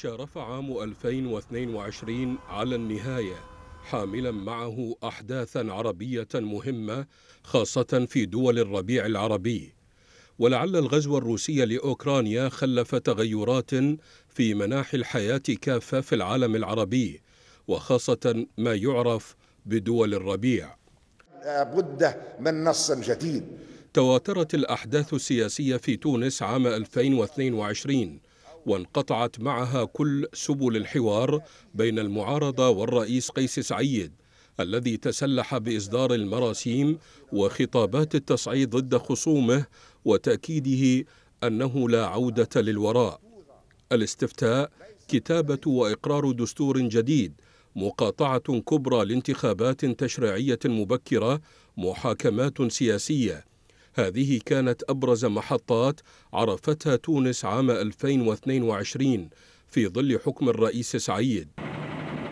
شارف عام 2022 على النهاية حاملا معه أحداثا عربية مهمة خاصة في دول الربيع العربي ولعل الغزو الروسي لأوكرانيا خلف تغيرات في مناحي الحياة كافة في العالم العربي وخاصة ما يعرف بدول الربيع بد من نص جديد تواترت الأحداث السياسية في تونس عام 2022 وانقطعت معها كل سبل الحوار بين المعارضة والرئيس قيس سعيد الذي تسلح بإصدار المراسيم وخطابات التصعيد ضد خصومه وتأكيده أنه لا عودة للوراء الاستفتاء كتابة وإقرار دستور جديد مقاطعة كبرى لانتخابات تشريعية مبكرة محاكمات سياسية هذه كانت أبرز محطات عرفتها تونس عام 2022 في ظل حكم الرئيس سعيد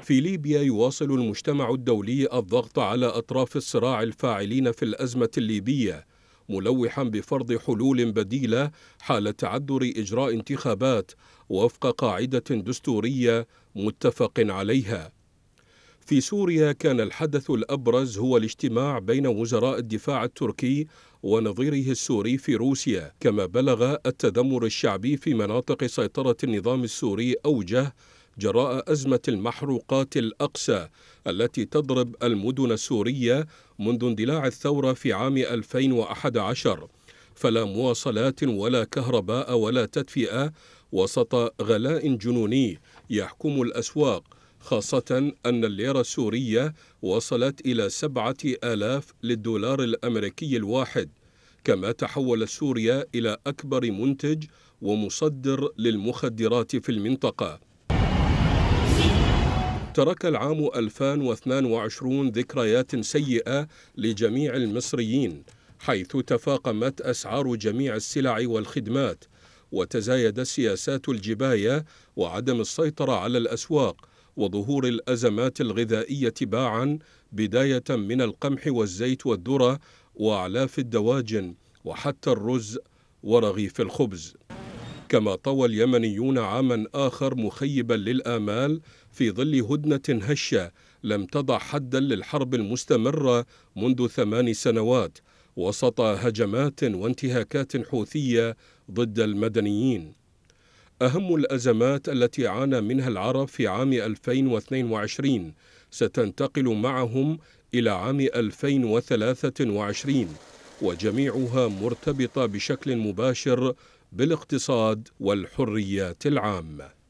في ليبيا يواصل المجتمع الدولي الضغط على أطراف الصراع الفاعلين في الأزمة الليبية ملوحا بفرض حلول بديلة حال تعذر إجراء انتخابات وفق قاعدة دستورية متفق عليها في سوريا كان الحدث الأبرز هو الاجتماع بين وزراء الدفاع التركي ونظيره السوري في روسيا كما بلغ التذمر الشعبي في مناطق سيطرة النظام السوري أوجه جراء أزمة المحروقات الأقصى التي تضرب المدن السورية منذ اندلاع الثورة في عام 2011 فلا مواصلات ولا كهرباء ولا تدفئة وسط غلاء جنوني يحكم الأسواق خاصة أن الليرة السورية وصلت إلى سبعة آلاف للدولار الأمريكي الواحد كما تحولت سوريا إلى أكبر منتج ومصدر للمخدرات في المنطقة ترك العام 2022 ذكريات سيئة لجميع المصريين حيث تفاقمت أسعار جميع السلع والخدمات وتزايد سياسات الجباية وعدم السيطرة على الأسواق وظهور الأزمات الغذائية باعا بداية من القمح والزيت والذرة وأعلاف الدواجن وحتى الرز ورغيف الخبز كما طوى اليمنيون عاما آخر مخيبا للآمال في ظل هدنة هشة لم تضع حدا للحرب المستمرة منذ ثمان سنوات وسط هجمات وانتهاكات حوثية ضد المدنيين أهم الأزمات التي عانى منها العرب في عام 2022 ستنتقل معهم إلى عام 2023 وجميعها مرتبطة بشكل مباشر بالاقتصاد والحريات العامة